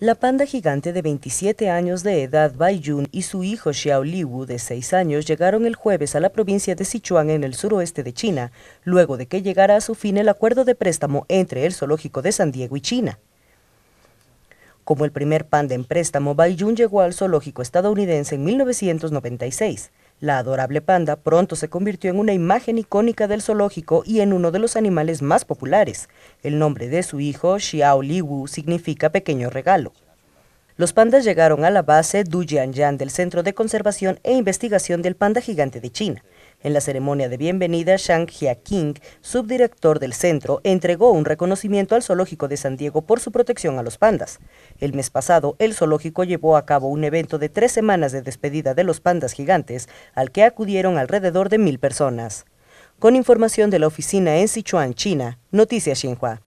La panda gigante de 27 años de edad, Bai Yun, y su hijo Xiao Liu, de 6 años, llegaron el jueves a la provincia de Sichuan, en el suroeste de China, luego de que llegara a su fin el acuerdo de préstamo entre el zoológico de San Diego y China. Como el primer panda en préstamo, Bai Yun llegó al zoológico estadounidense en 1996. La adorable panda pronto se convirtió en una imagen icónica del zoológico y en uno de los animales más populares. El nombre de su hijo, Xiao Liwu, significa pequeño regalo. Los pandas llegaron a la base Dujianyan del Centro de Conservación e Investigación del Panda Gigante de China. En la ceremonia de bienvenida, Shang Hia King, subdirector del centro, entregó un reconocimiento al Zoológico de San Diego por su protección a los pandas. El mes pasado, el zoológico llevó a cabo un evento de tres semanas de despedida de los pandas gigantes, al que acudieron alrededor de mil personas. Con información de la oficina en Sichuan, China, Noticias Xinhua.